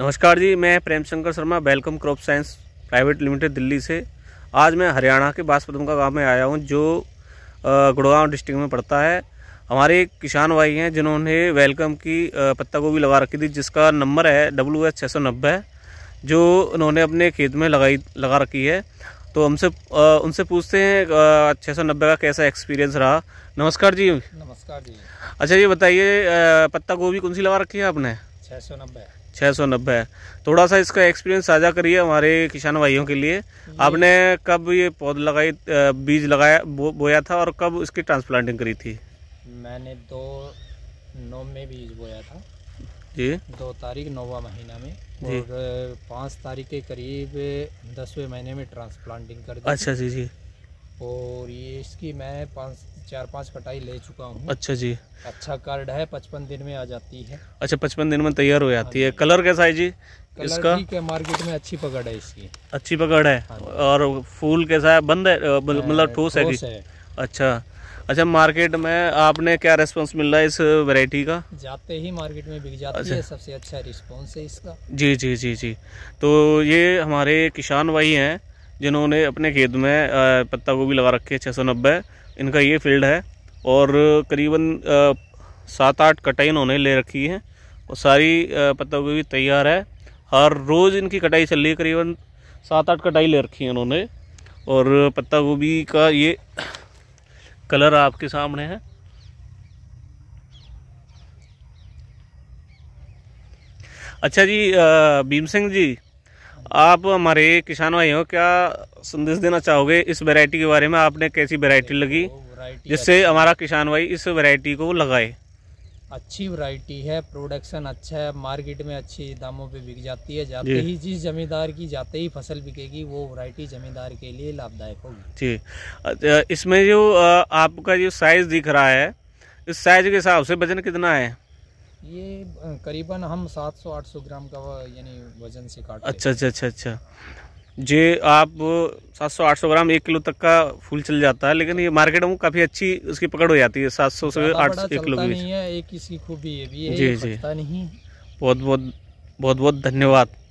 नमस्कार जी मैं Prem Shankar Sharma welcome crop science private limited Delhi से आज मैं हरियाणा के बासपतुमका गांव में आया हूं जो गुड़गांव डिस्ट्रिक्ट में पड़ता है हमारे किसान भाई हैं जिन्होंने वेलकम की पत्ता गोभी लगा रखी थी जिसका नंबर है डब्लू एच छः सौ नब्बे जो उन्होंने अपने खेत में लगाई लगा रखी है तो हमसे उनसे पूछते हैं छः सौ नब्बे का कैसा एक्सपीरियंस रहा नमस्कार जी नमस्कार जी अच्छा ये बताइए पत्ता गोभी कौन सी लगा रखी है आपने छः सौ नब्बे छः सौ नब्बे है थोड़ा सा इसका एक्सपीरियंस साझा करिए हमारे किसान भाइयों के लिए आपने कब ये पौध लगाई बीज लगाया बो, बोया था और कब उसकी ट्रांसप्लांटिंग करी थी मैंने दो नौ में बीज बोया था जी दो तारीख नौवा महीना में जी पाँच तारीख के करीब दसवें महीने में ट्रांसप्लांटिंग कर दी अच्छा जी जी और ये इसकी मैं पाँच चार पांच कटाई ले चुका हूँ अच्छा जी अच्छा कार्ड है पचपन दिन में आ जाती है अच्छा पचपन दिन में तैयार हो जाती है हाँ कलर कैसा है जी इसका के मार्केट में अच्छी पकड़ है इसकी अच्छी पकड़ है हाँ और फूल कैसा है बंद है हाँ, मतलब ठोस है अच्छा अच्छा मार्केट में आपने क्या रिस्पांस मिल रहा है इस वैरायटी का जाते ही मार्केट में बिक जाती अच्छा। है सबसे अच्छा रिस्पॉन्स है इसका जी जी जी जी तो ये हमारे किसान भाई हैं जिन्होंने अपने खेत में पत्ता गोभी लगा रखी है छः सौ नब्बे इनका ये फील्ड है और करीबन सात आठ कटाई इन्होंने ले रखी है और सारी पत्ता गोभी तैयार है हर रोज़ इनकी कटाई चल रही है करीबन सात आठ कटाई ले रखी है इन्होंने और पत्ता गोभी का ये कलर आपके सामने है अच्छा जी भीम सिंह जी आप हमारे किसान भाई हो क्या संदेश देना चाहोगे इस वैरायटी के बारे में आपने कैसी वैरायटी लगी जिससे हमारा किसान भाई इस वैरायटी को लगाए अच्छी वैरायटी है प्रोडक्शन अच्छा है मार्केट में अच्छे दामों पे बिक जाती है जाते ही जिस जमींदार की जाते ही फसल बिकेगी वो वैरायटी जमींदार के लिए लाभदायक होगी जी अच्छा, इसमें जो आपका जो साइज दिख रहा है इस साइज के हिसाब से वजन कितना है ये करीबन हम 700-800 ग्राम का यानी वजन से काट अच्छा अच्छा अच्छा अच्छा जे आप 700-800 ग्राम एक किलो तक का फूल चल जाता है लेकिन ये मार्केट में काफ़ी अच्छी उसकी पकड़ हो जाती है 700 से आठ एक किलो नहीं है एक इसकी खूबी है भी है जी जी नहीं बहुत बहुत बहुत बहुत धन्यवाद